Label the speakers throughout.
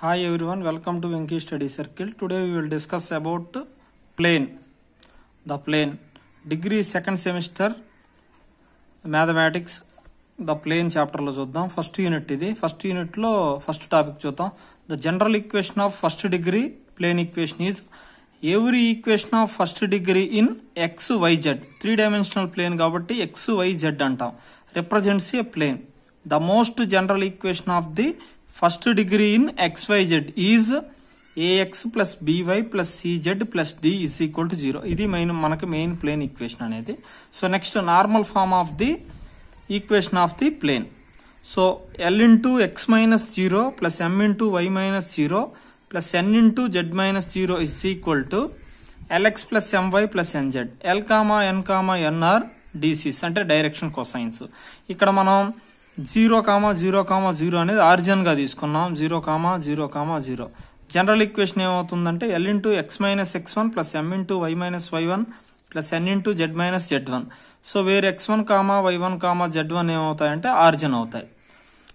Speaker 1: Hi everyone, welcome to Winky Study Circle. Today we will discuss about plane the plane degree second semester mathematics the plane చాప్టర్లో చూద్దాం first unit ఇది first యూనిట్లో first topic చూద్దాం the general equation of first degree plane equation is every equation of first degree in X Z three dimensional plane కాబట్టి X why Z అంటాం represents a plane the most general equation of the first degree in X Y Z is AX plus B Y plus C Z plus D is equal to zero ఇది main మనకి main plane equation అనేది so next normal form of the equation of the plane so L into X minus zero plus M into why minus zero plus N into Z minus zero is equal to L X plus M Y plus N Z L comma N comma N are D Cs అంటే direction cosines ఇక్కడ మనం zero comma zero comma zero అనేది గా తీసుకున్నాం zero comma zero comma zero general equation ఏమవుతుందంటే L into X minus X one plus M into why minus why one plus N into Z minus Z one so వేరు X one comma Y one comma Z one ఏమవుతాయంటే origin అవుతాయి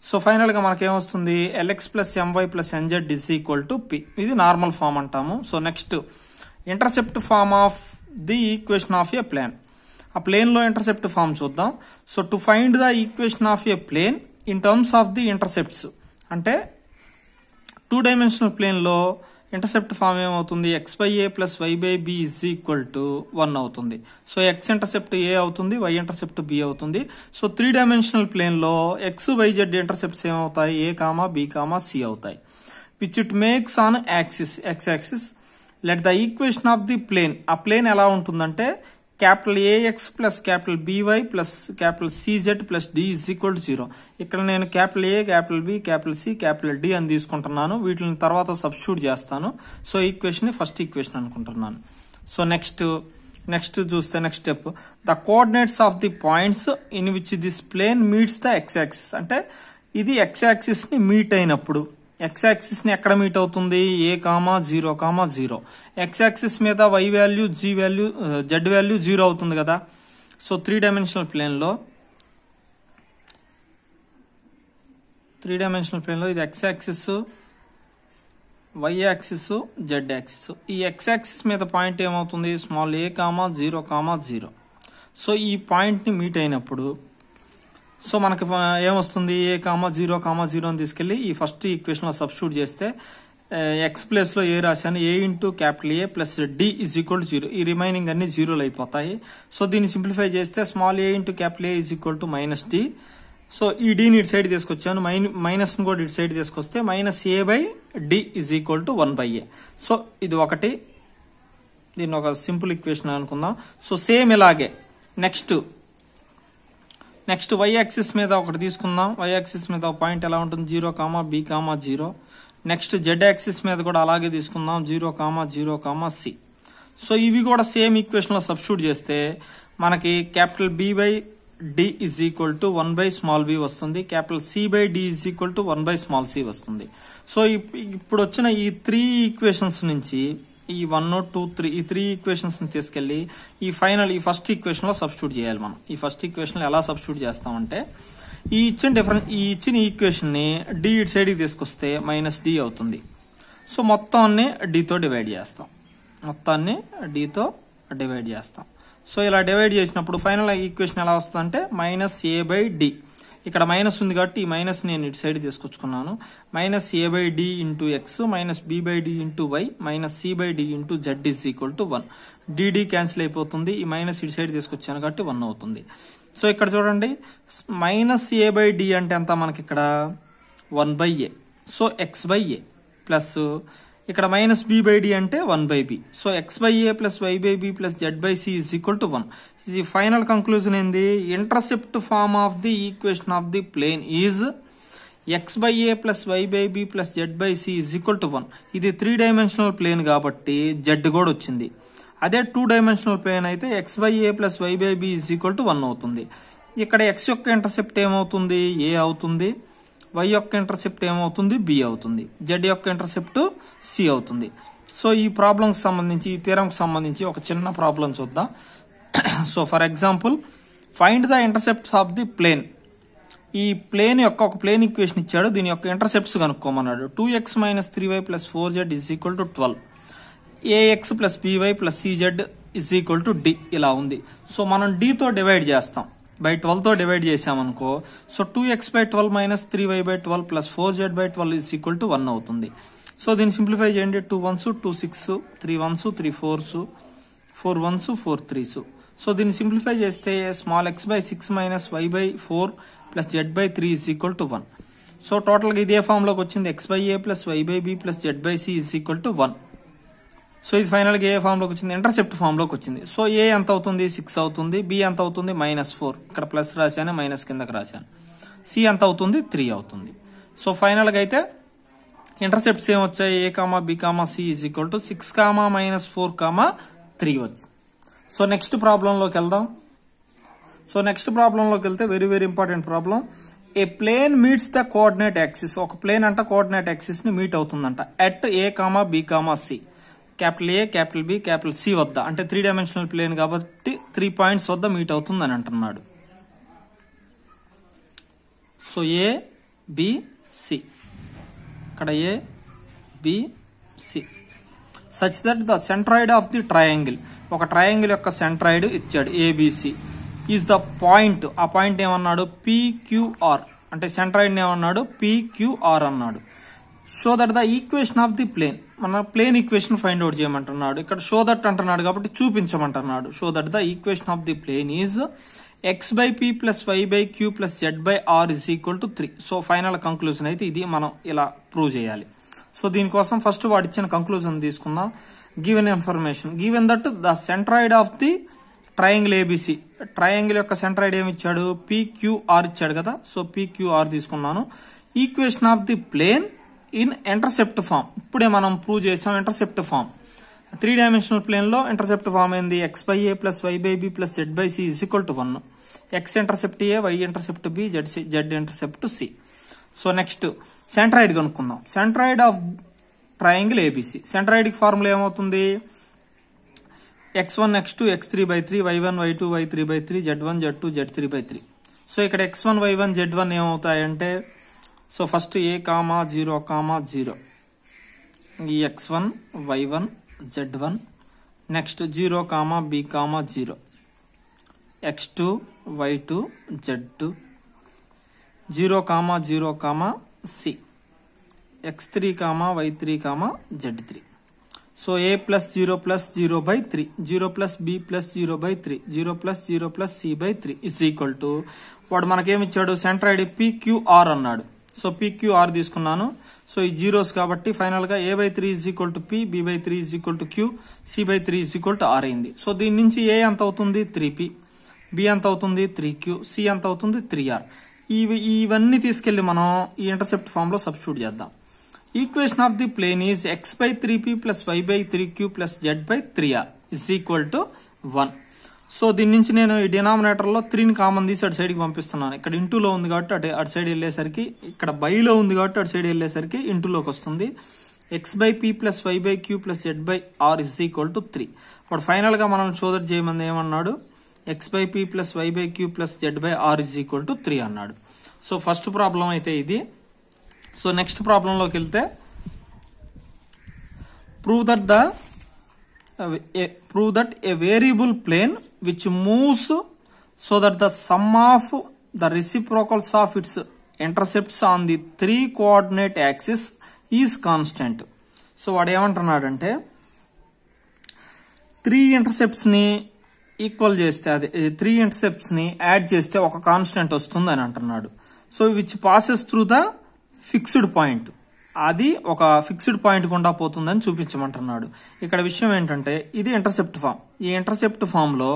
Speaker 1: so ఫైనల్గా మనకేమొస్తుంది L X plus M Y plus N Z is equal to P ఇది normal form అంటాము so next intercept form of the equation of a plan ఆ ప్లేన్లో intercept form చూద్దాం so to find the equation of a plane in terms of the intercepts అంటే two dimensional ప్లేన్లో intercept form ఏమవుతుంది X by A plus Y by B is equal to one అవుతుంది so X intercept A అవుతుంది Y intercept B అవుతుంది so three dimensional ప్లేన్లో X why Z intercepts ఏమవుతాయి A comma B comma C అవుతాయి which it makes on axis X axis let the equation of the plane ఆ plane ఎలా ఉంటుందంటే capital A X plus capital B Y plus capital C Z plus D is equal to zero ఇక్కడ నేను capital A capital B capital C capital D అని తీసుకుంటున్నాను వీటిని తర్వాత substitute చేస్తాను సో ఈక్వేషన్ ఫస్ట్ ఈక్వేషన్ అనుకుంటున్నాను సో నెక్స్ట్ నెక్స్ట్ చూస్తే next step the coordinates of the points in which this plane meets the X axis అంటే ఇది X axis ని మీట్ అయినప్పుడు ఎక్స్ యాక్సిస్ ని ఎక్కడ మీట్ అవుతుంది A comma zero comma zero X axis మీద Y value Z value Z value zero అవుతుంది కదా సో త్రీ డైమెన్షనల్ ప్లేన్లో త్రీ డైమెన్షనల్ ప్లేన్లో ఇది X axis Y axis Z axis ఈ ఎక్స్ యాక్సిస్ మీద పాయింట్ ఏమవుతుంది small A comma zero comma zero so ఈ పాయింట్ని మీట్ అయినప్పుడు సో మనకి ఏమొస్తుంది A comma zero comma zero అని తీసుకెళ్లి ఈ ఫస్ట్ లో సబ్స్టిట్యూట్ చేస్తే ఎక్స్ లో ఏ రాశాను A into capital A plus D is equal to zero ఈ రిమైనింగ్ అన్ని జీరోలు అయిపోతాయి సో దీన్ని సింప్లిఫై చేస్తే small A into capital A is equal to minus D so ఈ డీని ఇటు సైడ్ తీసుకొచ్చాను మైనస్ కూడా ఇటు సైడ్ తీసుకొస్తే minus A by D is equal to one by A so ఇది ఒకటి దీన్ని ఒక సింపుల్ ఈక్వేషన్ అనుకుందాం సో సేమ్ ఇలాగే నెక్స్ట్ నెక్స్ట్ వై యాక్సిస్ మీద ఒకటి తీసుకుందాం వై యాక్సిస్ మీద పాయింట్ ఎలా ఉంటుంది zero comma B comma zero next Z axis మీద కూడా అలాగే తీసుకుందాం zero comma zero comma C so ఇవి కూడా సేమ్ ఈక్వేషన్లో సబ్స్ట్యూట్ చేస్తే మనకి capital B by D is equal to one by small B వస్తుంది capital C by D is equal to one by small C వస్తుంది సో ఇప్పుడు వచ్చిన ఈ త్రీ ఈక్వేషన్స్ నుంచి ఈ వన్ టూ త్రీ ఈ త్రీ ఈక్వేషన్స్ తీసుకెళ్లి ఈ ఫైనల్ ఈ ఫస్ట్ ఈక్వేషన్ లో సబ్స్టిట్యూట్ చేయాలి మనం ఈ ఫస్ట్ ఈక్వేషన్ లో ఎలా సబ్స్టిట్యూట్ చేస్తామంటే ఈ ఇచ్చిన డిఫరెన్స్ ఈ ఇచ్చిన ఈక్వేషన్ ని డి ఇటు సైడ్కి తీసుకొస్తే మైనస్ డి అవుతుంది సో మొత్తాన్ని డితో డివైడ్ చేస్తాం మొత్తాన్ని డితో డివైడ్ చేస్తాం సో ఇలా డివైడ్ చేసినప్పుడు ఫైనల్ ఈక్వేషన్ ఎలా వస్తుందంటే మైనస్ ఏ బై డి ఇక్కడ మైనస్ ఉంది కాబట్టి ఈ మైనస్ నేను ఇటు సైడ్ తీసుకొచ్చుకున్నాను minus A by D into X minus B by D into why minus C by D into Z is equal to one D D cancel అయిపోతుంది ఈ minus ఇటు సైడ్ తీసుకొచ్చాను కాబట్టి వన్ అవుతుంది సో ఇక్కడ చూడండి మైనస్ ఏ బై డి అంటే ఎంత మనకి ఇక్కడ one by A so X by A plus ఇక్కడ మైనస్ బి బై డి అంటే one by B so X by A plus Y by B plus Z by C is equal to one the final conclusion ఏంది intercept form of the equation of the plane is X by A plus Y by B plus Z by C is equal to one ఇది three dimensional plane కాబట్టి Z కూడా వచ్చింది అదే two dimensional plane అయితే X by A plus Y by B is equal to one అవుతుంది ఇక్కడ X యొక్క intercept ఏమవుతుంది ఏ అవుతుంది వై యొక్క ఇంటర్సెప్ట్ ఏమవుతుంది బి అవుతుంది జెడ్ యొక్క ఇంటర్సెప్ట్ సి అవుతుంది సో ఈ ప్రాబ్లంకి సంబంధించి ఈ తీరంకి సంబంధించి ఒక చిన్న ప్రాబ్లం చూద్దాం so for example find the intercepts of the plane ఈ ప్లేన్ యొక్క ఒక ప్లేన్ ఈక్వేషన్ ఇచ్చాడు దీని యొక్క ఇంటర్సెప్ట్స్ కనుక్కోమన్నాడు two X minus three Y plus four Z is equal to twelve A X plus B Y plus C Z is equal to D ఇలా ఉంది సో మనం డితో డివైడ్ చేస్తాం బై ట్వెల్వ్తో డివైడ్ చేసామనుకో so two X by twelve minus three Y by twelve plus four Z by twelve is equal to one అవుతుంది so దీన్ని సింప్లిఫై చేయండి two ones two six three ones three fours four ones four threes so దీన్ని simplify చేస్తే small X by six minus Y by four plus Z by three is equal to one so టోటల్గా ఇదే ఫామ్లోకి వచ్చింది X by A plus Y by B plus Z by C is equal to one so ఇది ఫైనల్గా ఏ ఫామ్లోకి వచ్చింది intercept ఫామ్లోకి వచ్చింది so ఏ ఎంత అవుతుంది సిక్స్ అవుతుంది బి ఎంత అవుతుంది మైనస్ ఫోర్ ఇక్కడ ప్లస్ రాశాను మైనస్ కిందకి రాశాను సి ఎంత అవుతుంది త్రీ అవుతుంది సో ఫైనల్గా అయితే ఇంటర్సెప్ట్స్ ఏమొచ్చాయి A comma B comma C is equal to six comma minus four comma three వచ్చింది సో నెక్స్ట్ ప్రాబ్లంలోకి వెళ్దాం సో నెక్స్ట్ ప్రాబ్లంలోకి వెళ్తే very very important problem a plane meets the coordinate axis ఒక ప్లేన్ అంట కోఆర్డినేట్ యాక్సిస్ ని meet అవుతుందంట at A comma B comma C capital A capital B capital C వద్ద అంటే త్రీ డైమెన్షనల్ ప్లేన్ కాబట్టి three points వద్ద meet అవుతుందని అంటున్నాడు సో ఏ బి సి ఇక్కడ A B C such that the centroid of the triangle ఒక triangle యొక్క centroid ఇచ్చాడు ఏబిసి ఈజ్ ద పాయింట్ ఆ పాయింట్ ఏమన్నాడు పిక్యూఆర్ అంటే సెంట్రాయిడ్ ఏమన్నాడు పిక్యూఆర్ అన్నాడు show that the equation of the plane మన ప్లేన్ ఈక్వేషన్ ఫైండ్ అవుట్ చేయమంటున్నాడు ఇక్కడ షో దట్ అంటున్నాడు కాబట్టి చూపించమంటున్నాడు show that the equation of the plane is X by P plus Y by Q plus Z by R is equal to three so final conclusion అయితే ఇది మనం ఇలా prove చేయాలి సో దీనికోసం ఫస్ట్ వాడిచ్చిన కంక్లూజన్ తీసుకుందాం given information given that the centroid of the triangle ABC triangle యొక్క centroid ఏమి ఇచ్చాడు పీక్యూఆర్ ఇచ్చాడు కదా సో పిక్యూఆర్ తీసుకున్నాను equation of the plane in intercept form ఇప్పుడే మనం ప్రూవ్ చేసాం intercept form three dimensional plane లో ఇంటర్సెప్ట్ ఫామ్ ఏంది X by A plus Y by B plus Z by C is equal to one X intercept A Y intercept B Z Z intercept C so next centroid కనుక్కుందాం centroid of triangle ABC సెంట్రాయిడ్కి formula ఏమవుతుంది X one X two X three by three Y one Y two Y three by three Z one Z two Z three by three so ఇక్కడ X one why one Z one ఏమవుతాయంటే so first A comma zero comma zero ఈ X one why one Z one next zero comma B comma zero X two Y two Z two zero comma zero comma C X three comma Y three comma Z three so A plus zero plus zero by three zero plus B plus zero by three zero plus zero plus C by three is equal to వాడు మనకేమిచ్చాడు centroid PQR అన్నాడు so PQR తీసుకున్నాను so ఈ zeros కాబట్టి final గా ఏ by three is equal to P B by three is equal to Q C by three is equal to R అయింది so దీని నుంచి ఏ ఎంత అవుతుంది త్రీ పి బి ఎంత అవుతుంది త్రీ క్యూ సి ఎంత అవుతుంది త్రీ ఆర్ ఇవి ఇవన్నీ తీసుకెళ్లి మనం ఈ ఇంటర్సెప్ట్ ఫామ్ లో సబ్స్టిట్యూట్ చేద్దాం equation of the plane is X by three P plus Y by three Q plus Z by three R is equal to one so దీని నుంచి నేను ఈ డినామినేటర్ లో త్రీని కామన్ తీసి అటు సైడ్కి పంపిస్తున్నాను ఇక్కడ ఇంటూలో ఉంది కాబట్టి అటు అటు సైడ్ వెళ్ళేసరికి ఇక్కడ బైలో ఉంది కాబట్టి అటు సైడ్ వెళ్ళేసరికి ఇంటూలోకి వస్తుంది X by P plus Y by Q plus Z by R is equal to three ఇప్పుడు ఫైనల్ గా మనం చోదర్ చేయమని ఏమన్నాడు X by P plus Y by Q plus Z by R is equal to three అన్నాడు so first problem అయితే ఇది so next ప్రాబ్లంలోకి వెళ్తే prove that the prove that a variable plane which moves so that the sum of the reciprocals of its intercepts on the three coordinate axis is constant so వాడు ఏమంటున్నాడంటే three intercepts ని equal చేస్తే అది three intercepts ని add చేస్తే ఒక constant వస్తుంది అని అంటున్నాడు so which passes through the fixed point అది ఒక ఫిక్స్డ్ పాయింట్ గుండా పోతుందని చూపించమంటున్నాడు ఇక్కడ విషయం ఏంటంటే ఇది ఇంటర్సెప్ట్ ఫామ్ ఈ ఇంటర్సెప్ట్ ఫామ్ లో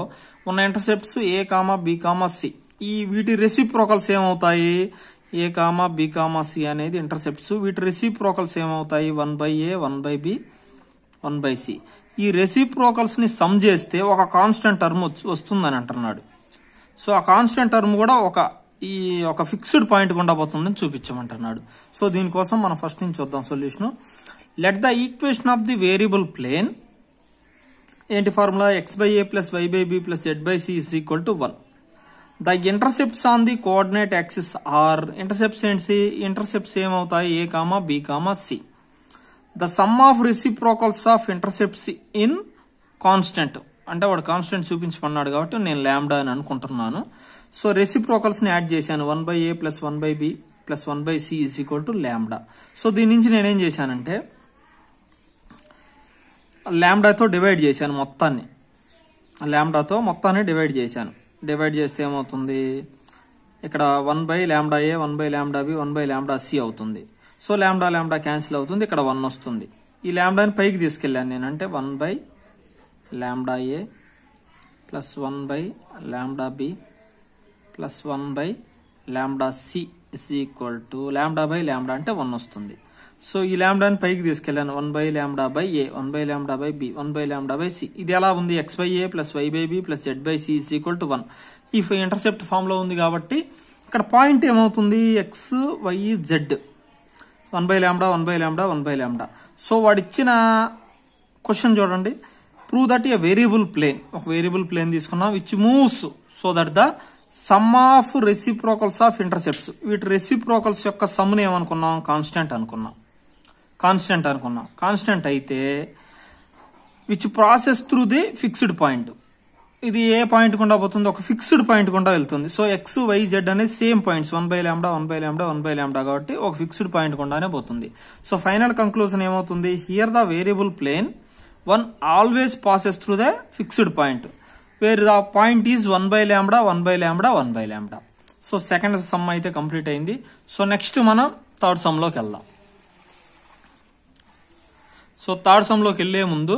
Speaker 1: ఉన్న intercepts A comma B comma C ఈ వీటి రెసిప్రోకల్స్ ఏమవుతాయి A comma B comma C అనేది ఇంటర్సెప్ట్స్ వీటి రెసిప్రోకల్స్ ఏమవుతాయి one by A one by B one by C ఈ రెసిప్రోకల్స్ ని సమ్ చేస్తే ఒక కాన్స్టెంట్ టర్మ్ వస్తుందని అంటున్నాడు సో ఆ కాన్స్టెంట్ టర్మ్ కూడా ఒక ఈ ఒక ఫిక్స్డ్ పాయింట్ గుండా పోతుందని చూపించమంటున్నాడు సో దీనికోసం మనం ఫస్ట్ నుంచి చూద్దాం solution let the equation of the variable plane ఏంటి formula X by A plus Y by B plus Z by C is equal to one the intercepts on the coordinate axis are intercepts ఏంటి intercepts ఏమవుతాయి A comma B comma C the sum of reciprocals of intercepts in constant అంటే వాడు constant చూపించమన్నాడు కాబట్టి నేను lambda అని అనుకుంటున్నాను so రెసిప్రోకల్స్ని యాడ్ చేశాను one by A plus one by B plus one by C is equal to lambda so దీని నుంచి నేనేం చేశానంటే ల్యాండాతో డివైడ్ చేశాను మొత్తాన్ని ల్యాండాతో మొత్తాన్ని డివైడ్ చేశాను డివైడ్ చేస్తే ఏమవుతుంది ఇక్కడ one by lambda A one by lambda B one by lambda C అవుతుంది సో ల్యాండా ల్యాండా క్యాన్సిల్ అవుతుంది ఇక్కడ వన్ వస్తుంది ఈ ల్యాండాని పైకి తీసుకెళ్ళాను నేను అంటే one by lambda A plus one by lambda B plus one by lambda C is equal to lambda by lambda అంటే వన్ వస్తుంది సో ఈ ల్యాండాని పైకి తీసుకెళ్లాను one by lambda by A one by lambda by B one by lambda by C ఇది ఎలా ఉంది X by A plus Y by B plus Z by C is equal to one ఈ intercept form లో ఉంది కాబట్టి ఇక్కడ point ఏమవుతుంది X why Z one by lambda one by lambda one by lambda so వాడిచ్చిన question చూడండి prove that a variable plane ఒక variable plane తీసుకున్నాం which moves so that the sum of reciprocals of intercepts వీటి reciprocals యొక్క సమ్ని ఏమనుకున్నాం constant అనుకున్నాం constant అనుకున్నాం కాన్స్టెంట్ అయితే which process through the fixed point ఇది ఏ పాయింట్ గుండా పోతుంది ఒక ఫిక్స్డ్ పాయింట్ గుండా వెళ్తుంది సో ఎక్స్ వై జెడ్ అనేది same points one by lambda one by lambda one by lambda కాబట్టి ఒక ఫిక్స్డ్ పాయింట్ గుండానే పోతుంది సో ఫైనల్ కంక్లూజన్ ఏమవుతుంది here the variable plane one always passes through the fixed point where the point is one by lambda one by lambda one by lambda so second sum అయితే complete అయింది so next మనం third లోకి వెళ్దాం so third సమ్లోకి వెళ్ళే ముందు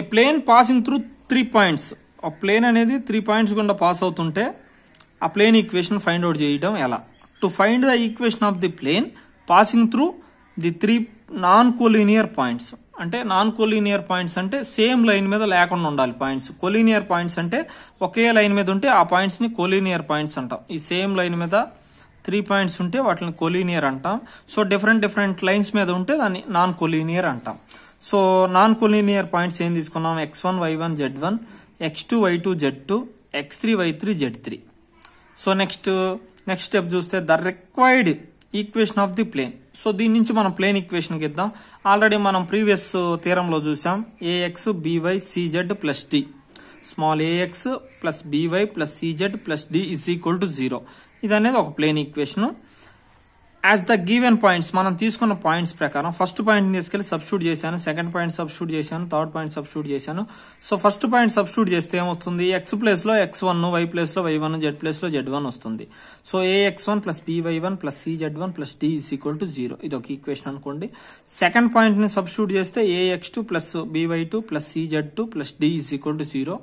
Speaker 1: a plane passing through three points ఆ plane అనేది త్రీ పాయింట్స్ గుండా పాస్ అవుతుంటే ఆ ప్లేన్ ఈక్వేషన్ ఫైండ్ అవుట్ చేయడం ఎలా to find the equation of the plane passing through the three non collinear points అంటే నాన్ కొలీనియర్ పాయింట్స్ అంటే same line మీద లేకుండా ఉండాలి పాయింట్స్ కొలీనియర్ పాయింట్స్ అంటే ఒకే లైన్ మీద ఉంటే ఆ పాయింట్స్ ని కొలీనియర్ పాయింట్స్ అంటాం ఈ సేమ్ లైన్ మీద త్రీ పాయింట్స్ ఉంటే వాటిని కొలీనియర్ అంటాం సో డిఫరెంట్ డిఫరెంట్ లైన్స్ మీద ఉంటే దాన్ని నాన్ కొలీనియర్ అంటాం సో నాన్ కొలీనియర్ పాయింట్స్ ఏం తీసుకున్నాం X one why one Z one X two Y two Z two X three Y three Z three so next next step చూస్తే the required equation of the plane so దీని నుంచి మనం plane equation కి ఇద్దాం already మనం previous తీరంలో చూసాం A X B Y C Z plus D small A X plus B Y plus C Z plus D is equal to zero ఇది అనేది ఒక plane equation as the given points మనం తీసుకున్న పాయింట్స్ ప్రకారం ఫస్ట్ పాయింట్ తీసుకెళ్లి సబ్స్టిట్యూట్ చేశాను సెకండ్ పాయింట్ సబ్స్టిట్యూట్ చేశాను థర్డ్ పాయింట్ సబ్స్టిట్యూట్ చేశాను సో ఫస్ట్ పాయింట్ సబ్స్టిట్యూట్ చేస్తే ఏమొస్తుంది ఎక్స్ ప్లేస్ లో ఎక్స్ వన్ వై ప్లేస్ లో వై వన్ జెడ్ ప్లేస్ లో జెడ్ వన్ వస్తుంది so A X one plus B Y one plus C Z one plus D is equal to zero ఇది ఒక equation అనుకోండి second point ని substitute చేస్తే A X two plus B Y two plus C Z two plus D is equal to zero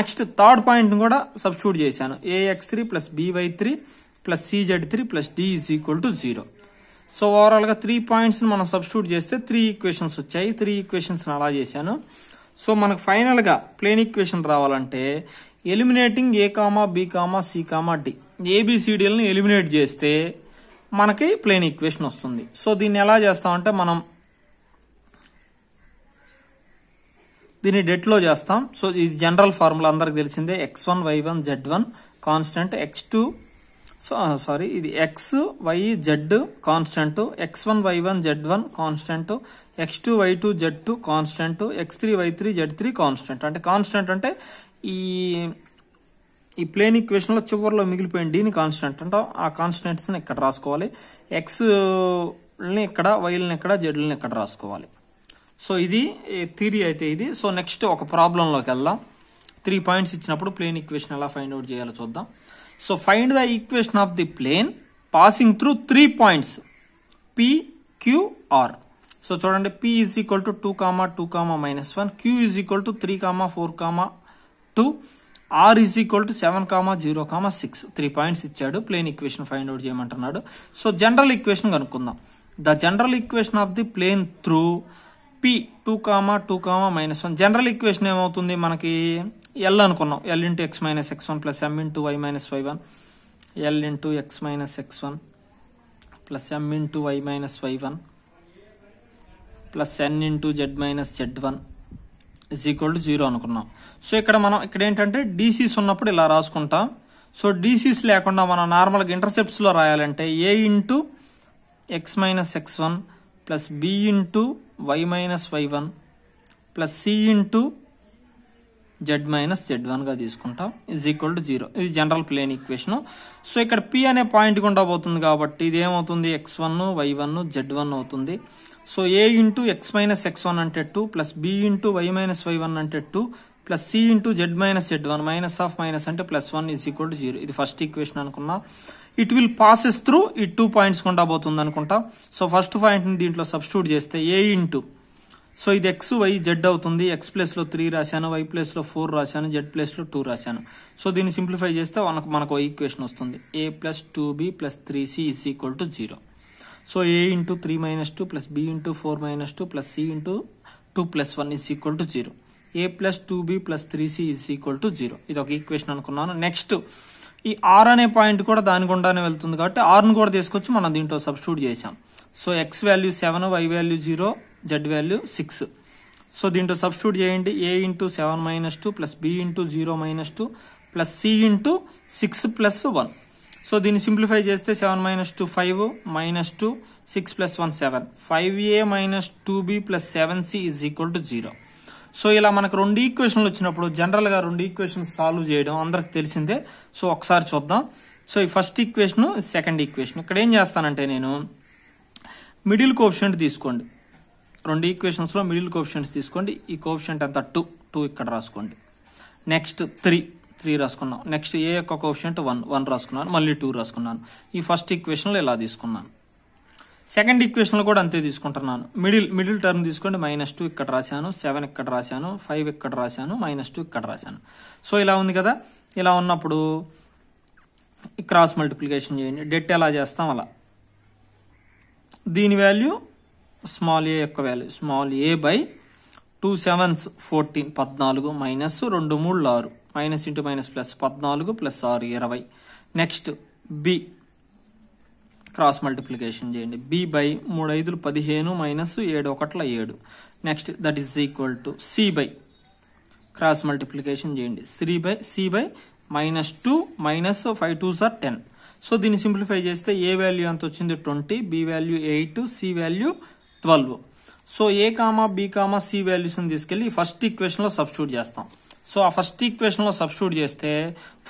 Speaker 1: next third point కూడా substitute చేశాను A X three plus Y three plus C Z three plus D is equal to zero so ఓవరాల్గా three పాయింట్స్ని మనం substitute చేస్తే three equations వచ్చాయి three equations అలా చేశాను so మనకు ఫైనల్గా ప్లేన్ ఈక్వేషన్ రావాలంటే eliminating A comma B comma C comma D ఏబిసిడిఎల్ని ఎలిమినేట్ చేస్తే మనకి ప్లేన్ ఈక్వేషన్ వస్తుంది సో దీన్ని ఎలా చేస్తామంటే మనం దీన్ని డెట్లో చేస్తాం సో ఇది జనరల్ ఫార్ములా అందరికి తెలిసిందే X one why one Z one constant X two so sorry ఇది X why Z constant X one why one Z one constant X two Y two Z two constant X three Y three Z three constant అంటే constant అంటే ఈ ఈ plane equation లో చివరిలో మిగిలిపోయిన డీని constant అంటాం ఆ కాన్స్టెంట్స్ ని ఇక్కడ రాసుకోవాలి ఎక్స్ ని ఇక్కడ వైల్ని ఇక్కడ జెడ్లని ఇక్కడ రాసుకోవాలి సో ఇది థియరీ అయితే ఇది సో నెక్స్ట్ ఒక ప్రాబ్లంలోకి వెళ్దాం త్రీ పాయింట్స్ ఇచ్చినప్పుడు ప్లేన్ ఈక్వేషన్ ఎలా ఫైండ్ అవుట్ చేయాలో చూద్దాం so find the equation of the plane passing through three points P, Q, R. So చూడండి P is equal to two comma two comma minus one Q is equal to three comma four comma two R is equal to seven comma zero comma six three points ఇచ్చాడు plane equation find out చేయమంటున్నాడు so general equation కనుక్కుందాం the general equation of the plane through P two comma two comma minus one general equation ఏమవుతుంది మనకి L అనుకున్నాం L into X minus X one plus M into why minus why one L into X minus X one plus M into why minus why one plus N into Z minus Z one is equal to zero అనుకున్నాం so ఇక్కడ మనం ఇక్కడ ఏంటంటే DCs ఉన్నప్పుడు ఇలా రాసుకుంటాం so DCs లేకుండా మనం నార్మల్గా లో రాయాలంటే A into X minus X one plus B into why minus why one plus C into Z minus Z వన్గా తీసుకుంటాం ఇజ్ ఈక్వల్ టు జీరో ఇది జనరల్ ప్లేన్ ఈక్వేషన్ సో ఇక్కడ పి అనే పాయింట్ గుండా పోతుంది కాబట్టి ఇది ఏమవుతుంది X one why one Z one అవుతుంది so A into X minus X one అంటే two plus B into why minus why one అంటే two plus C into Z minus Z one minus of minus అంటే plus one is equal to zero ఇది first equation అనుకున్నా it will passes through ఈ two points కొండా పోతుంది అనుకుంటా so first పాయింట్ని దీంట్లో సబ్స్టిట్యూట్ చేస్తే ఏ ఇంటూ సో ఇది ఎక్స్ వై జెడ్ అవుతుంది ఎక్స్ లో త్రీ రాశాను వై లో ఫోర్ రాశాను జెడ్ ప్లేస్లో టూ రాశాను సో దీన్ని సింప్లిఫై చేస్తే మనకు మనకు ఈక్వేషన్ వస్తుంది A plus two B plus three C is equal to zero so A into three minus two plus B into four minus two plus C into two plus one is equal to zero A plus two B plus three C is equal to zero ఇది ఒక equation అనుకున్నాను next ఈ are అనే point కూడా దాని గుండానే వెళ్తుంది కాబట్టి ఆర్ను కూడా తీసుకొచ్చి మనం దీంట్లో సబ్స్టిట్యూట్ చేశాం so X value seven Y value zero Z value six so దీంట్లో సబ్స్టిట్యూట్ చేయండి A into seven minus two plus B into zero minus two plus C into six plus one so దీన్ని simplify చేస్తే seven minus two five minus two six plus one seven five A minus two B plus seven C is equal to zero so ఇలా మనకు రెండు ఈక్వేషన్లు వచ్చినప్పుడు జనరల్గా రెండు equation solve చేయడం అందరికి తెలిసిందే సో ఒకసారి చూద్దాం సో ఈ ఫస్ట్ ఈక్వేషన్ సెకండ్ ఈక్వేషన్ ఇక్కడ ఏం చేస్తానంటే నేను మిడిల్ కోఫిషియంట్ తీసుకోండి రెండు ఈక్వేషన్స్లో మిడిల్ కోఫిషియంట్స్ తీసుకోండి ఈ కోఫిషియంట్ అంతా టూ టూ ఇక్కడ రాసుకోండి నెక్స్ట్ త్రీ త్రీ రాసుకున్నాం నెక్స్ట్ ఏ యొక్క కోఫిషియంట్ వన్ వన్ రాసుకున్నాను మళ్ళీ టూ రాసుకున్నాను ఈ ఫస్ట్ ఈక్వేషన్లో ఇలా తీసుకున్నాను సెకండ్ ఈక్వేషన్లో కూడా అంతే తీసుకుంటున్నాను మిడిల్ మిడిల్ టర్మ్ తీసుకోండి మైనస్ టూ ఇక్కడ రాశాను సెవెన్ ఇక్కడ రాశాను ఫైవ్ ఇక్కడ రాశాను మైనస్ టూ ఇక్కడ రాశాను సో ఇలా ఉంది కదా ఇలా ఉన్నప్పుడు క్రాస్ మల్టిప్లికేషన్ చేయండి డెట్ ఎలా చేస్తాం అలా దీని వాల్యూ స్మాల్ ఏ యొక్క value small A by two sevens fourteen పద్నాలుగు మైనస్ రెండు మూడు ఆరు మైనస్ ఇంటూ మైనస్ ప్లస్ పద్నాలుగు ప్లస్ ఆరు ఇరవై నెక్స్ట్ బి క్రాస్ మల్టిప్లికేషన్ చేయండి బి బై మూడు ఐదులు పదిహేను మైనస్ ఏడు ఒకట్ల ఏడు next that is equal to C by cross multiplication చేయండి C by C by minus two minus five two సార్ టెన్ సో దీన్ని సింప్లిఫై చేస్తే ఏ వాల్యూ ఎంత వచ్చింది twenty B value eight C value twelve so A comma B comma C వాల్యూస్ని తీసుకెళ్లి first ఈక్వేషన్లో substitute చేస్తాం సో ఆ ఫస్ట్ ఈక్వేషన్లో సబ్స్టిట్యూట్ చేస్తే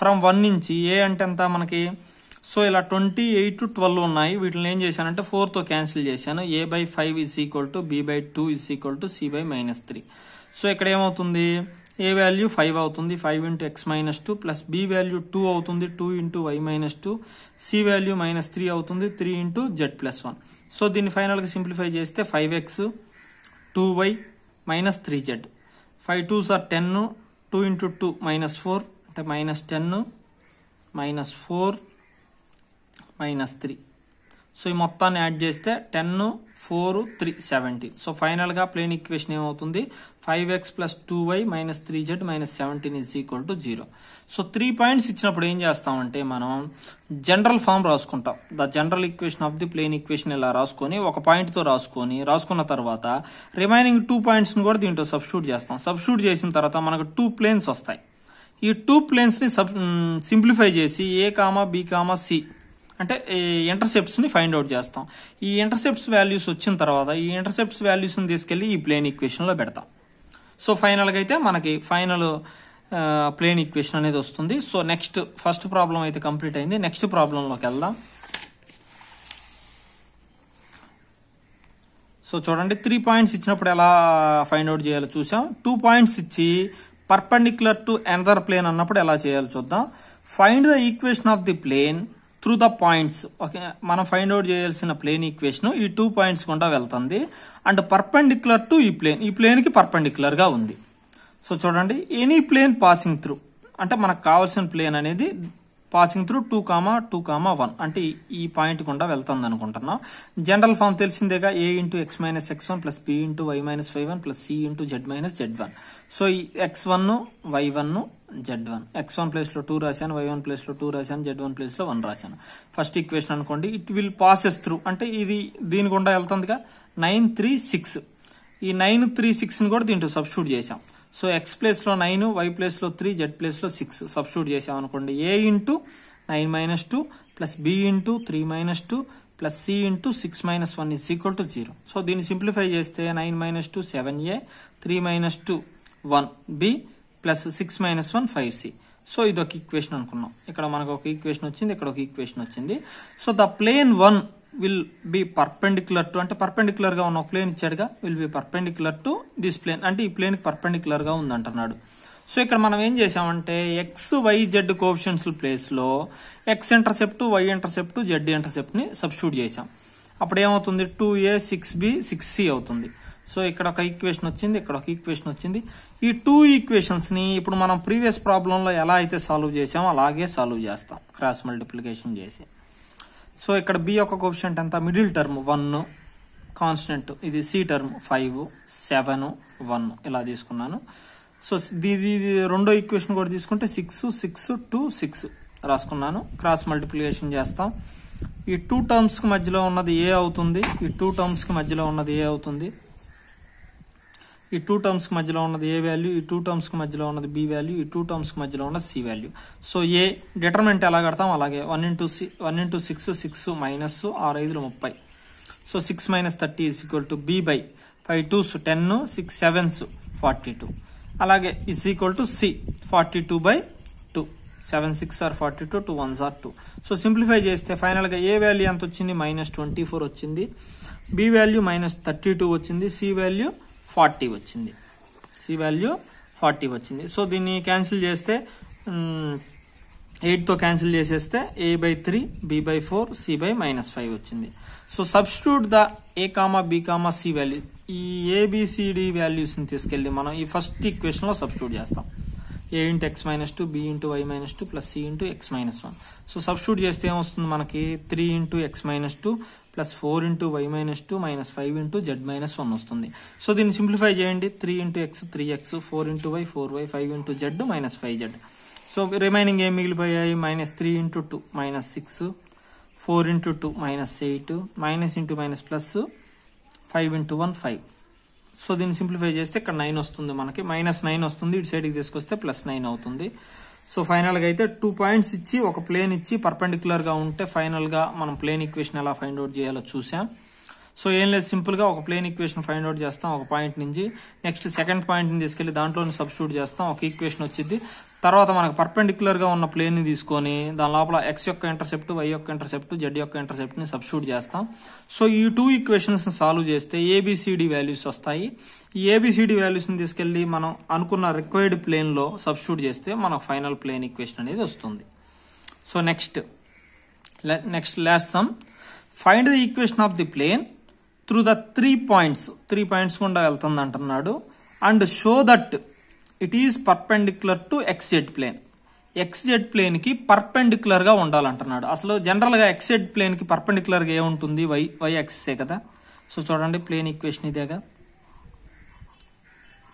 Speaker 1: ఫ్రమ్ వన్ నుంచి ఏ అంటే ఎంత మనకి సో ఇలా ట్వంటీ ఎయిట్ టు ట్వెల్వ్ ఉన్నాయి వీటిని ఏం చేశానంటే ఫోర్తో క్యాన్సిల్ చేశాను ఏ by five is equal to B by two is equal to C by minus three so ఇక్కడ ఏమవుతుంది ఏ వాల్యూ ఫైవ్ అవుతుంది five into X minus two plus B value two అవుతుంది two into why minus two C value minus three అవుతుంది three into Z plus one so దీన్ని ఫైనల్గా simplify చేస్తే five X two Y minus three Z five two సార్ ten two into two minus four అంటే minus ten minus four minus three so ఈ మొత్తాన్ని add చేస్తే ten four three seventy so ఫైనల్గా plane equation ఏమవుతుంది five X plus two Y minus three Z minus seventeen is equal to zero so three points ఇచ్చినప్పుడు ఏం చేస్తామంటే మనం general form రాసుకుంటాం the general equation of the plane equation ఇలా రాసుకొని ఒక పాయింట్తో రాసుకొని రాసుకున్న తర్వాత రిమైనింగ్ టూ పాయింట్స్ని కూడా దీంట్లో సబ్స్టిట్యూట్ చేస్తాం సబ్స్టిట్యూట్ చేసిన తర్వాత మనకు టూ ప్లేన్స్ వస్తాయి ఈ టూ ప్లేన్స్ని సబ్ సింప్లిఫై చేసి A comma B comma C అంటే ఈ ఇంటర్సెప్ట్స్ని ఫైండ్ అవుట్ చేస్తాం ఈ ఇంటర్సెప్ట్స్ వాల్యూస్ వచ్చిన తర్వాత ఈ ఇంటర్సెప్ట్స్ వాల్యూస్ని తీసుకెళ్లి ఈ ప్లేన్ ఈక్వేషన్లో పెడతాం సో ఫైనల్గా అయితే మనకి ఫైనల్ ప్లేన్ ఈక్వేషన్ అనేది వస్తుంది సో నెక్స్ట్ ఫస్ట్ ప్రాబ్లం అయితే కంప్లీట్ అయింది నెక్స్ట్ ప్రాబ్లంలోకి వెళ్దాం సో చూడండి త్రీ పాయింట్స్ ఇచ్చినప్పుడు ఎలా ఫైండ్ అవుట్ చేయాలో చూసాం టూ పాయింట్స్ ఇచ్చి పర్పెండిక్యులర్ టు ఎనదర్ ప్లేన్ అన్నప్పుడు ఎలా చేయాలో చూద్దాం find the equation of the plane through the points okay మనం ఫైండ్ అవుట్ చేయాల్సిన ప్లేన్ ఈక్వేషన్ ఈ టూ పాయింట్స్ గుండా వెళ్తుంది అండ్ పర్పెండిక్యులర్ టు ఈ ప్లేన్ ఈ ప్లేన్ కి పర్పెండిక్యులర్ గా ఉంది సో చూడండి ఎనీ ప్లేన్ పాసింగ్ త్రూ అంటే మనకు కావాల్సిన ప్లేన్ అనేది passing through two comma two comma one అంటే ఈ పాయింట్ గుండా వెళ్తుంది అనుకుంటున్నా జనరల్ ఫామ్ తెలిసిందేగా A into X minus X one plus B into why minus why one plus C into Z minus Z one so ఈ X one why one Z one X one place లో two రాశాను Y one place లో two రాశాను Z one place లో one రాశాను first equation అనుకోండి it will passes through అంటే ఇది దీని గుండా వెళ్తుందిగా నైన్ త్రీ సిక్స్ ఈ నైన్ త్రీ సిక్స్ కూడా దీంట్లో సబ్స్టిట్యూట్ చేశాం సో ఎక్స్ లో నైన్ వై ప్లేస్లో త్రీ జెడ్ ప్లేస్లో సిక్స్ చేసాం అనుకోండి a into nine minus two plus B into three minus two plus C into six minus one is equal to zero so దీన్ని simplify చేస్తే nine minus two seven a three minus two one b plus six minus one five c so ఇది ఒక equation అనుకున్నాం ఇక్కడ మనకు ఒక equation వచ్చింది ఇక్కడ ఒక ఈక్వేషన్ వచ్చింది so the plane one will be perpendicular to అంటే పర్పెండిక్యులర్ గా ఉన్న ప్లేన్ ఇచ్చాడుగా will be perpendicular to this plane అంటే ఈ ప్లేన్ కి పర్పెండిక్యులర్ గా ఉందంటున్నాడు సో ఇక్కడ మనం ఏం చేసామంటే ఎక్స్ వై జెడ్ కోప్షన్స్ ప్లేస్ లో x intercept y intercept z intercept ని సబ్స్టిట్యూట్ చేసాం అప్పుడు ఏమవుతుంది two a six b six c అవుతుంది సో ఇక్కడ ఒక ఈక్వేషన్ వచ్చింది ఇక్కడ ఒక ఈక్వేషన్ వచ్చింది ఈ టూ ఈక్వేషన్స్ ని ఇప్పుడు మనం ప్రీవియస్ ప్రాబ్లంలో ఎలా అయితే సాల్వ్ చేసామో అలాగే సాల్వ్ చేస్తాం క్రాస్ మల్టిప్లికేషన్ చేసి సో ఇక్కడ బి యొక్క క్వశ్చన్ ఎంత మిడిల్ టర్మ్ వన్ కాన్స్టెంట్ ఇది c term five seven one ఇలా తీసుకున్నాను సో ఇది రెండో ఈక్వేషన్ కూడా తీసుకుంటే సిక్స్ సిక్స్ టూ సిక్స్ రాసుకున్నాను క్రాస్ మల్టిప్లికేషన్ చేస్తాం ఈ టూ టర్మ్స్కి మధ్యలో ఉన్నది ఏ అవుతుంది ఈ టూ టర్మ్స్కి మధ్యలో ఉన్నది ఏ అవుతుంది ఈ టూ టర్మ్స్ మధ్యలో ఉన్నది ఏ వాల్యూ ఈ టూ టర్మ్స్ మధ్యలో ఉన్నది బి వాల్యూ ఈ టూ టర్మ్స్ మధ్యలో ఉన్నది c value so a determinant ఎలా కడతాం అలాగే one into c one into six six minus ఆరు ఐదులు ముప్పై so six minus thirty is equal to B by five twos ten six sevens forty two అలాగే is equal to c forty two by two seven six are forty two two ones are two so simplify చేస్తే ఫైనల్గా a value ఎంత వచ్చింది minus twenty four వచ్చింది b value minus thirty two వచ్చింది c value forty వచ్చింది c value forty వచ్చింది so దీన్ని cancel చేస్తే ఎయిట్తో క్యాన్సిల్ చేసేస్తే a by three b by four c by minus five వచ్చింది so substitute the a comma B comma c value ఈ a b c d వాల్యూస్ని తీసుకెళ్ళి మనం ఈ ఫస్ట్ లో సబ్స్టిట్యూట్ చేస్తాం a into X minus two B into why minus two plus C into X minus one so substitute చేస్తే ఏమొస్తుంది మనకి three into X minus two plus four into why minus two minus five into Z minus one వస్తుంది so దీన్ని simplify చేయండి three into x three x four into y four y five into Z minus five z so remaining ఏం మిగిలిపోయాయి minus three into two minus six four into two minus eight minus into minus plus five into one five so దీన్ని simplify చేస్తే ఇక్కడ nine వస్తుంది మనకి minus nine వస్తుంది ఇటు సైడ్కి తీసుకొస్తే ప్లస్ నైన్ అవుతుంది సో ఫైనల్గా అయితే టూ పాయింట్స్ ఇచ్చి ఒక ప్లేన్ ఇచ్చి పర్పెండిక్యులర్గా ఉంటే ఫైనల్గా మనం ప్లేన్ ఈక్వేషన్ ఎలా ఫైండ్ అవుట్ చేయాలో చూసాం సో ఏం లేదు సింపుల్గా ఒక ప్లేన్ ఈక్వేషన్ ఫైండ్ అవుట్ చేస్తాం ఒక పాయింట్ నుంచి నెక్స్ట్ సెకండ్ పాయింట్ని తీసుకెళ్లి దాంట్లో సబ్స్టిట్యూట్ చేస్తాం ఒక ఈక్వేషన్ వచ్చింది తర్వాత మనకు పర్పెండిక్యులర్గా ఉన్న ని తీసుకొని దాని లోపల ఎక్స్ యొక్క ఇంటర్సెప్ట్ వై యొక్క ఇంటర్సెప్ట్ జెడ్ యొక్క ఇంటర్సెప్ట్ని సబ్స్టిట్యూట్ చేస్తాం సో ఈ టూ ఈక్వేషన్స్ని సాల్వ్ చేస్తే ఏబిసిడి వాల్యూస్ వస్తాయి ఈ ఏబిసిడి ని తీసుకెళ్ళి మనం అనుకున్న రిక్వైర్డ్ ప్లేన్లో సబ్స్టిట్యూట్ చేస్తే మనకు ఫైనల్ ప్లేన్ ఈక్వేషన్ అనేది వస్తుంది so next next last sum find the equation of the plane through the three points three points గుండా వెళ్తుంది అంటున్నాడు and show that it is perpendicular to x z plane x z plane కి perpendicular గా ఉండాలంటున్నాడు అసలు general గా ఎక్స్జెడ్ ప్లేన్ కి perpendicular గా ఏముంటుంది వై వై ఎక్సెసే కదా సో చూడండి ప్లేన్ ఈక్వేషన్ ఇదేగా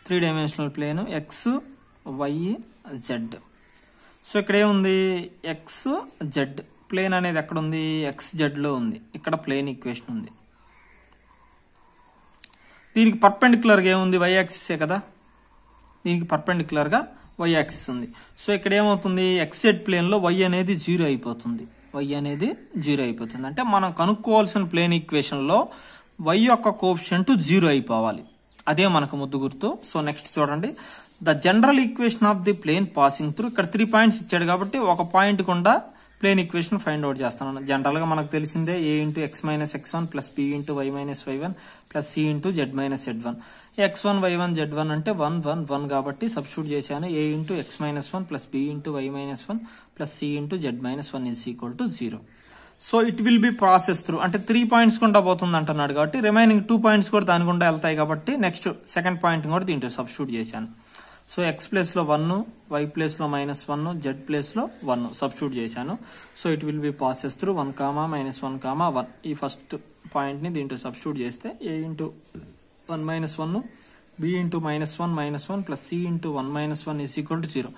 Speaker 1: three dimensional plane x why z so ఇక్కడ ఏముంది ఎక్స్ జెడ్ ప్లేన్ అనేది ఎక్కడ ఉంది ఎక్స్ జెడ్లో ఉంది ఇక్కడ ప్లేన్ ఈక్వేషన్ ఉంది దీనికి పర్పెండిక్యులర్గా ఏముంది వై ఏ కదా దీనికి గా వై యాక్సిస్ ఉంది సో ఇక్కడ ఏమవుతుంది ప్లేన్ ప్లేన్లో వై అనేది జీరో అయిపోతుంది వై అనేది జీరో అయిపోతుంది అంటే మనం కనుక్కోవాల్సిన ప్లేన్ ఈక్వేషన్లో వై యొక్క కోఫిషియంట్ జీరో అయిపోవాలి అదే మనకు ముద్దు గుర్తు సో నెక్స్ట్ చూడండి the general equation of the plane passing through ఇక్కడ త్రీ పాయింట్స్ ఇచ్చాడు కాబట్టి ఒక పాయింట్ కూడా ప్లేన్ ఈక్వేషన్ ఫైండ్ అవుట్ చేస్తాను జనరల్ గా మనకు తెలిసిందే a into X minus X one plus B into why minus why one plus C into Z minus Z one X one why one Z one అంటే one one one కాబట్టి substitute చేశాను a into X minus one plus B into why minus one plus C into Z minus one is equal to zero so it will be process through అంటే three points కూడా పోతుంది అంటున్నాడు కాబట్టి remaining two points కూడా దాని గుండా వెళ్తాయి కాబట్టి నెక్స్ట్ సెకండ్ పాయింట్ కూడా దీంట్లో సబ్స్టిట్యూట్ చేశాను సో ఎక్స్ ప్లేస్ లో వన్ వై ప్లేస్ లో మైనస్ వన్ జెడ్ ప్లేస్ లో వన్ సబ్స్టిట్యూట్ చేశాను so it will be process through one comma minus one comma one ఈ ఫస్ట్ పాయింట్ ని దీంట్లో సబ్స్టిట్యూట్ చేస్తే ఏ into one minus one b into minus one minus one plus C into one minus one is equal to zero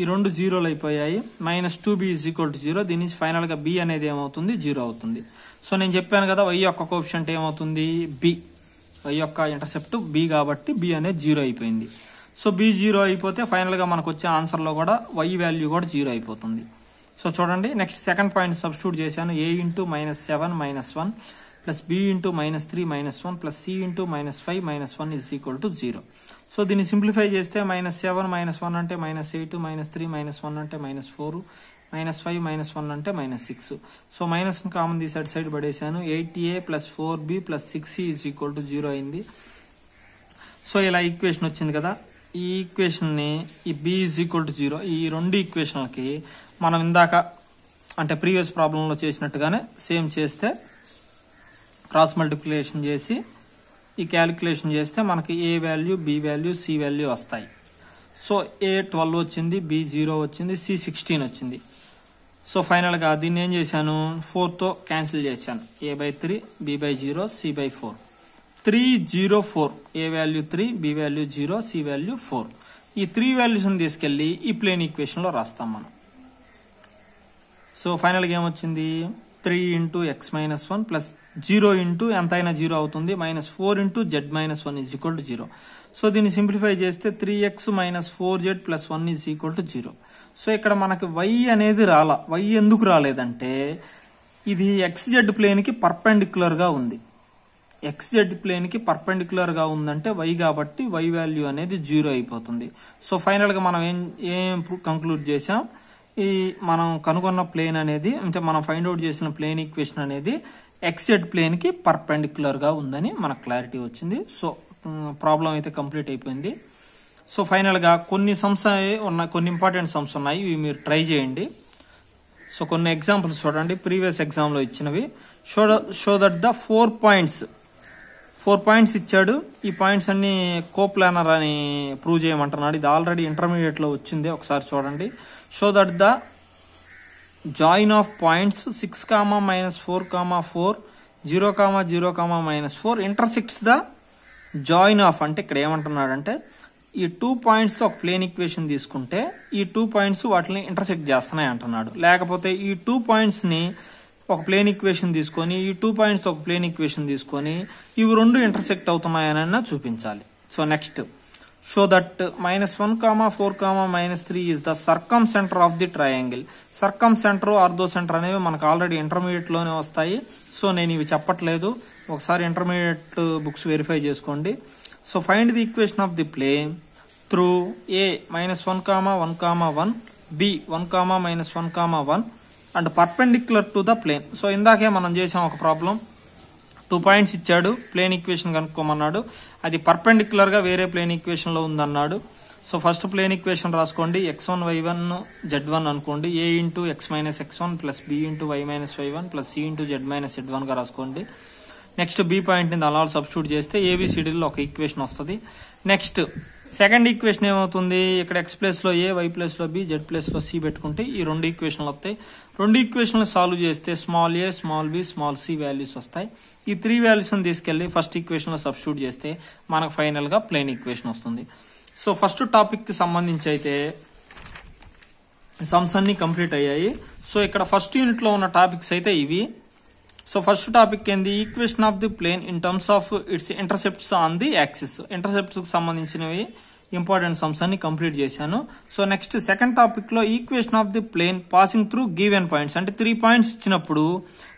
Speaker 1: ఈ రెండు జీరోలు అయిపోయాయి minus two b is equal to zero దీని final గా b అనేది ఏమవుతుంది జీరో అవుతుంది సో నేను చెప్పాను కదా వై యొక్క ఆప్షన్ ఏమవుతుంది బి వై యొక్క ఇంటర్సెప్ట్ బి కాబట్టి బి అనేది జీరో అయిపోయింది సో బి జీరో అయిపోతే ఫైనల్ గా మనకు వచ్చే ఆన్సర్ లో కూడా వై వాల్యూ కూడా జీరో అయిపోతుంది సో చూడండి నెక్స్ట్ సెకండ్ పాయింట్ సబ్స్టిట్యూట్ చేశాను a into minus seven minus one plus B into minus three minus one plus C into minus five minus one is equal to zero so దీన్ని simplify చేస్తే minus seven minus one అంటే minus eight minus three minus one అంటే minus four minus five minus one అంటే minus six so minus common తీసి అటు side పడేశాను eight a plus four b plus six is equal to zero అయింది so ఇలా equation వచ్చింది కదా ఈ ఈక్వేషన్ని ఈ b is equal to zero ఈ రెండు ఈక్వేషన్లకి మనం ఇందాక అంటే ప్రీవియస్ ప్రాబ్లంలో చేసినట్టుగానే సేమ్ చేస్తే క్రాస్ మల్టిప్లికేషన్ చేసి ఈ క్యాలిక్యులేషన్ చేస్తే మనకి a value b value C value వస్తాయి సో ఏ ట్వెల్వ్ వచ్చింది బి జీరో వచ్చింది సి సిక్స్టీన్ వచ్చింది సో ఫైనల్గా దీన్ని ఏం చేశాను ఫోర్తో క్యాన్సిల్ చేశాను ఏ by three b by zero c by four three zero four a value three b value zero c value four ఈ త్రీ వాల్యూస్ని తీసుకెళ్లి ఈ ప్లేన్ ఈక్వేషన్లో రాస్తాం మనం సో ఫైనల్గా ఏమొచ్చింది three into X minus one plus zero into ఎంతైనా zero అవుతుంది minus four into Z minus one is equal to zero so దీన్ని సింప్లిఫై చేస్తే three x minus four z plus one is equal to zero so ఇక్కడ మనకి why అనేది రాలా why ఎందుకు రాలేదంటే ఇది ఎక్స్ జెడ్ ప్లేన్కి పర్పెండిక్యులర్గా ఉంది ఎక్స్ జెడ్ ప్లేన్కి పర్పెండిక్యులర్గా ఉందంటే వై కాబట్టి వై వాల్యూ అనేది జీరో అయిపోతుంది సో ఫైనల్గా మనం ఏం ఏం కంక్లూడ్ చేసాం ఈ మనం కనుగొన్న ప్లేన్ అనేది అంటే మనం ఫైండ్ అవుట్ చేసిన ప్లేన్ ఈక్వేషన్ అనేది ఎక్సెడ్ పర్పెండిక్యులర్ పర్పెండిక్యులర్గా ఉందని మనకు క్లారిటీ వచ్చింది సో ప్రాబ్లం అయితే కంప్లీట్ అయిపోయింది సో ఫైనల్గా కొన్ని సమ్స్ ఉన్నాయి కొన్ని ఇంపార్టెంట్ సమ్స్ ఉన్నాయి ఇవి మీరు ట్రై చేయండి సో కొన్ని ఎగ్జాంపుల్స్ చూడండి ప్రీవియస్ ఎగ్జామ్లో ఇచ్చినవి show show that the four points four points ఇచ్చాడు ఈ పాయింట్స్ అన్ని కో ప్లానర్ అని ప్రూవ్ చేయమంటున్నాడు ఇది ఆల్రెడీ ఇంటర్మీడియట్లో వచ్చింది ఒకసారి చూడండి show that the join of points six comma minus four comma four zero comma zero comma minus four intersects the join of అంటే ఇక్కడ ఏమంటున్నాడంటే ఈ టూ పాయింట్స్తో ఒక ప్లేన్ ఈక్వేషన్ తీసుకుంటే ఈ టూ పాయింట్స్ వాటిని ఇంటర్సెక్ట్ చేస్తున్నాయి అంటున్నాడు లేకపోతే ఈ టూ పాయింట్స్ని ఒక ప్లేన్ ఈక్వేషన్ తీసుకొని ఈ టూ పాయింట్స్ ఒక ప్లేన్ ఈక్వేషన్ తీసుకొని ఇవి రెండు ఇంటర్సెక్ట్ అవుతున్నాయనన్నా చూపించాలి so next that minus one comma four comma minus three comma the circumcentre of the triangle circumcentre orthocentre అనేవి మనకు ఆల్రెడీ ఇంటర్మీడియట్ లోనే వస్తాయి సో నేను ఇవి చెప్పట్లేదు ఒకసారి ఇంటర్మీడియట్ బుక్స్ వెరిఫై చేసుకోండి so find the equation of the plane through a minus one comma one comma one b one comma minus one comma one and perpendicular to the plane so ఇందాకే మనం చేసాం ఒక problem two points ఇచ్చాడు plane equation కనుక్కోమన్నాడు అది గా వేరే plane లో ఉందన్నాడు సో ఫస్ట్ ప్లేన్ ఈక్వేషన్ రాసుకోండి x one why one Z one అనుకోండి a into X minus X one plus B into why minus why one plus C into Z minus z గా రాసుకోండి నెక్స్ట్ బి పాయింట్ని అలా substitute చేస్తే ఏబిసిడీలో ఒక equation వస్తుంది next second equation ఏమవుతుంది ఇక్కడ ఎక్స్ లో ఏ వై లో బి జెడ్ ప్లేస్లో సి పెట్టుకుంటే ఈ రెండు ఈక్వేషన్లు వస్తాయి రెండు ఈక్వేషన్లు సాల్వ్ చేస్తే small a small b small c values వస్తాయి ఈ త్రీ వాల్యూస్ని తీసుకెళ్లి ఫస్ట్ లో సబ్స్టిట్యూట్ చేస్తే మనకు ఫైనల్గా ప్లెయిన్ ఈక్వేషన్ వస్తుంది సో ఫస్ట్ టాపిక్కి సంబంధించి అయితే సమ్స్ అన్ని కంప్లీట్ అయ్యాయి సో ఇక్కడ ఫస్ట్ యూనిట్లో ఉన్న టాపిక్స్ అయితే ఇవి సో ఫస్ట్ టాపిక్ ఏంది equation of the plane in terms of its intercepts on the axis intercepts కు సంబంధించినవి ఇంపార్టెంట్ సమ్స్ అన్ని కంప్లీట్ చేశాను సో నెక్స్ట్ సెకండ్ టాపిక్ లో equation of the plane passing through given points అంటే three points ఇచ్చినప్పుడు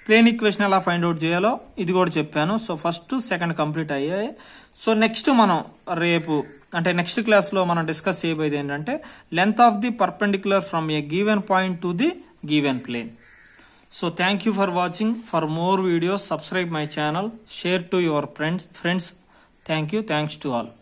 Speaker 1: plane equation ఎలా find out చేయాలో ఇది కూడా చెప్పాను సో ఫస్ట్ సెకండ్ కంప్లీట్ అయ్యాయి సో నెక్స్ట్ మనం రేపు అంటే నెక్స్ట్ క్లాస్ లో మనం డిస్కస్ చేయబోయేది ఏంటంటే length of the perpendicular from a given point to the given plane So thank you for watching. For more videos, subscribe my channel, share to your friends. Friends, thank you. Thanks to all.